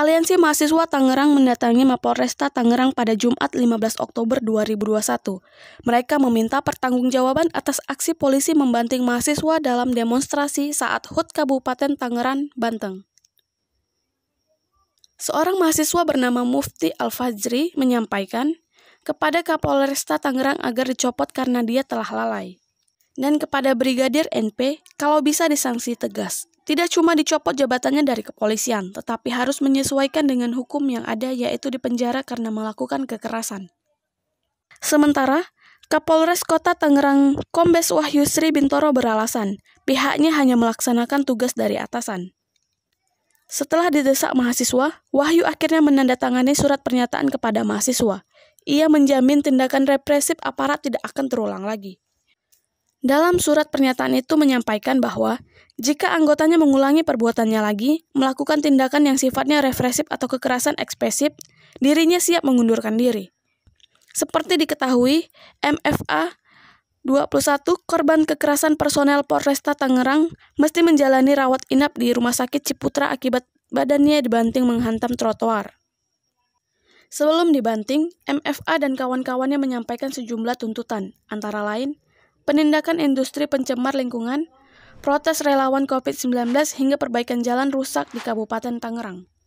Aliansi Mahasiswa Tangerang mendatangi Mapolresta Tangerang pada Jumat 15 Oktober 2021. Mereka meminta pertanggungjawaban atas aksi polisi membanting mahasiswa dalam demonstrasi saat HUT Kabupaten Tangerang, Banten. Seorang mahasiswa bernama Mufti Al-Fajri menyampaikan kepada Kapolresta Tangerang agar dicopot karena dia telah lalai. Dan kepada Brigadir NP, kalau bisa disanksi tegas, tidak cuma dicopot jabatannya dari kepolisian, tetapi harus menyesuaikan dengan hukum yang ada yaitu dipenjara karena melakukan kekerasan. Sementara, Kapolres Kota Tangerang Kombes Wahyu Sri Bintoro beralasan, pihaknya hanya melaksanakan tugas dari atasan. Setelah didesak mahasiswa, Wahyu akhirnya menandatangani surat pernyataan kepada mahasiswa. Ia menjamin tindakan represif aparat tidak akan terulang lagi. Dalam surat pernyataan itu menyampaikan bahwa jika anggotanya mengulangi perbuatannya lagi, melakukan tindakan yang sifatnya represif atau kekerasan ekspresif, dirinya siap mengundurkan diri. Seperti diketahui, MFA 21 korban kekerasan personel Polresta Tangerang mesti menjalani rawat inap di Rumah Sakit Ciputra akibat badannya dibanting menghantam trotoar. Sebelum dibanting, MFA dan kawan-kawannya menyampaikan sejumlah tuntutan, antara lain – penindakan industri pencemar lingkungan, protes relawan COVID-19 hingga perbaikan jalan rusak di Kabupaten Tangerang.